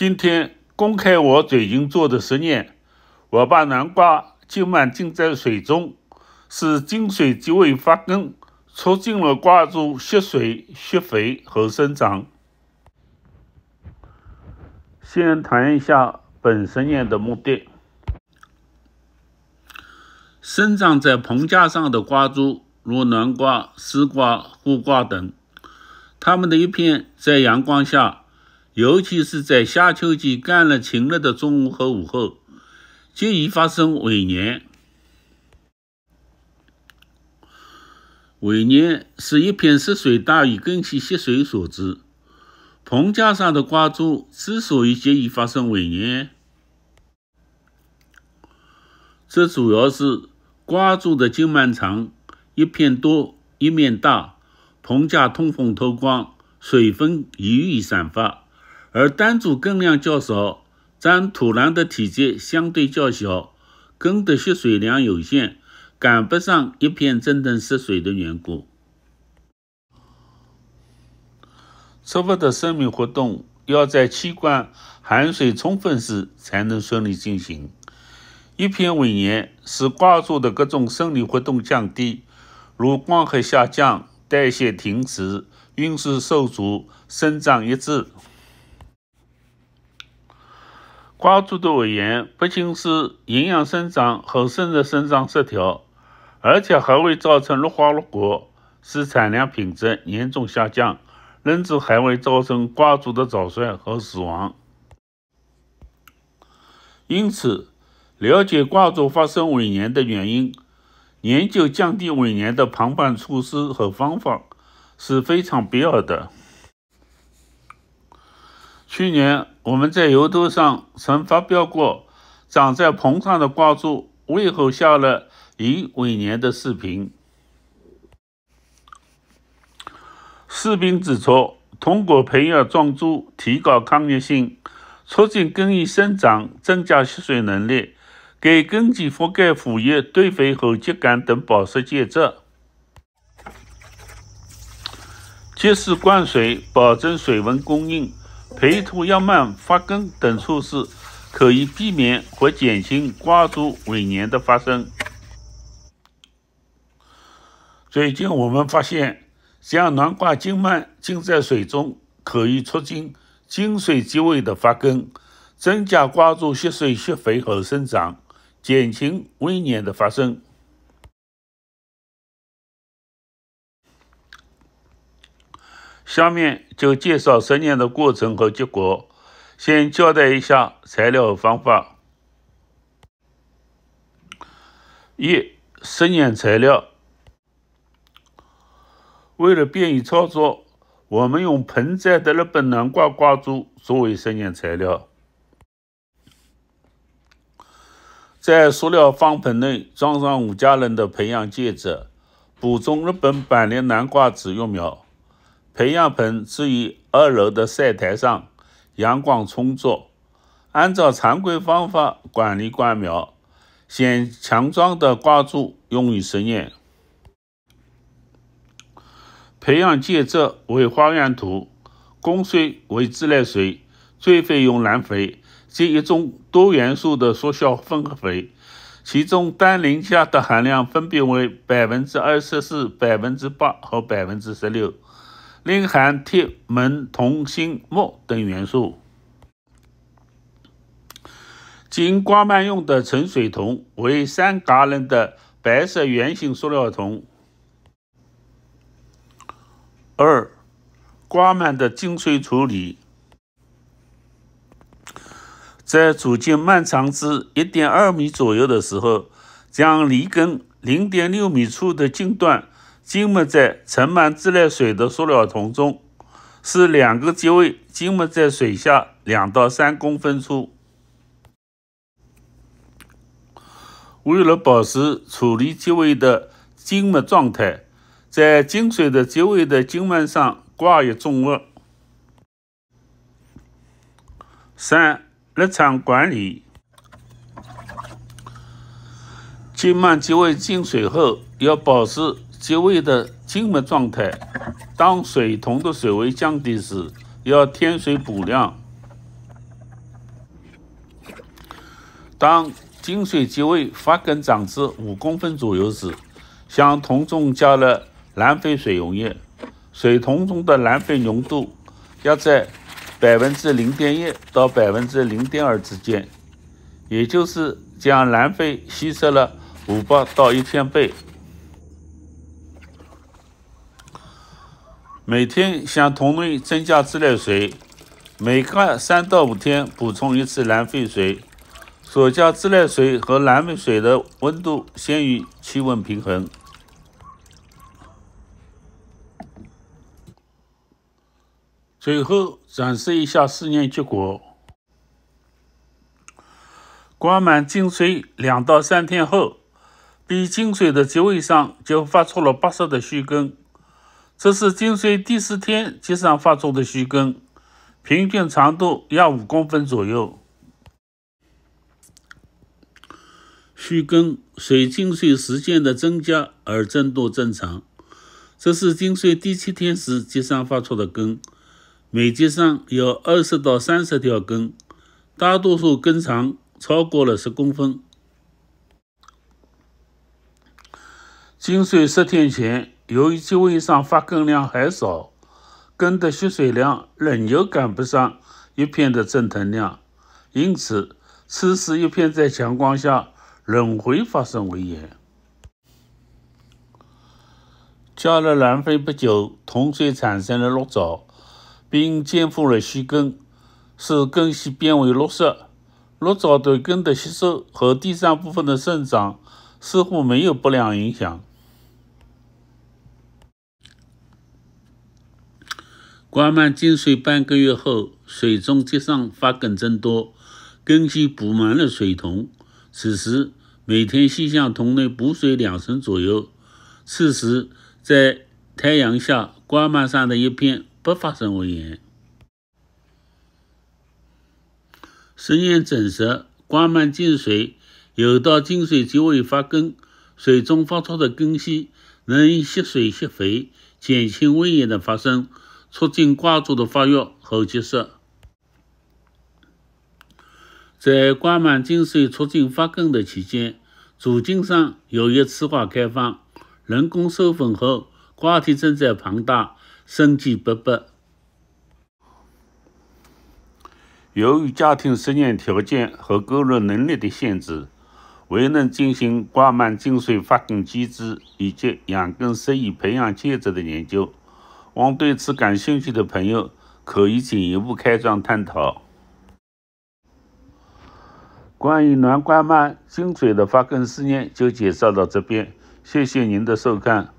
今天公开我最近做的实验，我把南瓜浸满浸在水中，使茎水即为发根，促进了瓜株吸水、吸肥和生长。先谈一下本实验的目的。生长在棚架上的瓜株，如南瓜、丝瓜、苦瓜等，它们的一片在阳光下。尤其是在夏秋季干了晴热的中午和午后，极易发生萎蔫。萎蔫是一片湿水大雨根系吸水所致。棚架上的瓜株之所以极易发生萎蔫，这主要是瓜株的茎蔓长、一片多、一面大，棚架通风透光，水分易于散发。而单株根量较少，占土壤的体积相对较小，根的蓄水量有限，赶不上一片真正失水的缘故。植物的生命活动要在器官含水充分时才能顺利进行。一片萎蔫，使挂住的各种生理活动降低，如光合下降、代谢停止、运势受阻、生长抑制。瓜株的萎蔫不仅是营养生长和生殖生长失调，而且还会造成落花落果，使产量品质严重下降，甚至还会造成瓜株的早衰和死亡。因此，了解瓜株发生萎蔫的原因，研究降低萎蔫的旁瓣措施和方法是非常必要的。去年我们在油头上曾发表过长在棚上的挂株为何下了银尾年的视频。视频指出，通过培养壮株，提高抗逆性，促进根系生长，增加吸水能力，给根系覆盖腐叶、堆肥和秸秆等保湿介质，及时灌水，保证水温供应。培土要慢，发根等措施可以避免或减轻瓜株萎蔫的发生。最近我们发现，将南瓜茎蔓浸在水中，可以促进茎水机位的发根，增加瓜株吸水、吸肥和生长，减轻萎粘的发生。下面就介绍实验的过程和结果。先交代一下材料和方法。一、实验材料。为了便于操作，我们用盆栽的日本南瓜瓜株作为实验材料。在塑料方盆内装上五加仑的培养介质，补充日本板莲南瓜籽幼苗。培养盆置于二楼的晒台上，阳光充足。按照常规方法管理瓜苗，显强壮的瓜株用于实验。培养介质为花园土，供水为自来水，最费用蓝肥，即一种多元素的速效混合肥，其中氮、磷、钾的含量分别为百分之二十四、百分之八和百分之十六。另含铁、锰、铜、锌、钼等元素。经刮满用的沉水铜为三嘎楞的白色圆形塑料桶。二、刮满的净水处理在组件漫长至一点二米左右的时候，将离根零点六米处的茎段。浸没在盛满自来水的塑料桶中，是两个机位。浸没在水下两到三公分处。为了保持处理机位的浸没状态，在进水的机位的金脉上挂一重物。三、日常管理：浸满机位进水后，要保持。即位的静默状态。当水桶的水位降低时，要添水补量。当金水即位发根长至五公分左右时，向桶中加了蓝非水溶液。水桶中的蓝非浓度要在百分之零点一到百分之零点二之间，也就是将蓝非稀释了五百到一千倍。每天向桶内增加自来水，每隔三到五天补充一次蓝废水。所加自来水和蓝废水的温度先与气温平衡。最后展示一下试验结果：灌满净水两到三天后，被净水的基位上就发出了白色的须根。这是浸水第四天结上发出的须根，平均长度要五公分左右。须根随浸水时间的增加而增多增长。这是浸水第七天时结上发出的根，每结上有二十到三十条根，大多数根长超过了十公分。近水十天前，由于机位上发根量还少，根的吸水量仍旧赶不上叶片的蒸腾量，因此此时叶片在强光下仍会发生萎焉。加了氮肥不久，铜水产生了绿藻，并肩负了须根，使根系变为绿色。绿藻对根的吸收和地上部分的生长似乎没有不良影响。刮满进水半个月后，水中结上发根增多，根系布满了水桶。此时每天需向桶内补水两升左右。此时在太阳下刮满上的一片不发生瘟炎。实验证实，刮满进水，有道进水即未发根，水中发出的根系能吸水吸肥，减轻瘟炎的发生。促进瓜株的发育和结实。在瓜蔓茎穗促进发根的期间，主茎上有一次花开放，人工授粉后，瓜体正在膨大，生机勃勃。由于家庭实验条件和个人能力的限制，未能进行瓜蔓茎穗发根机制以及养根适宜培养介质的研究。望对此感兴趣的朋友可以进一步开展探讨。关于南瓜蔓茎水的发根试验就介绍到这边，谢谢您的收看。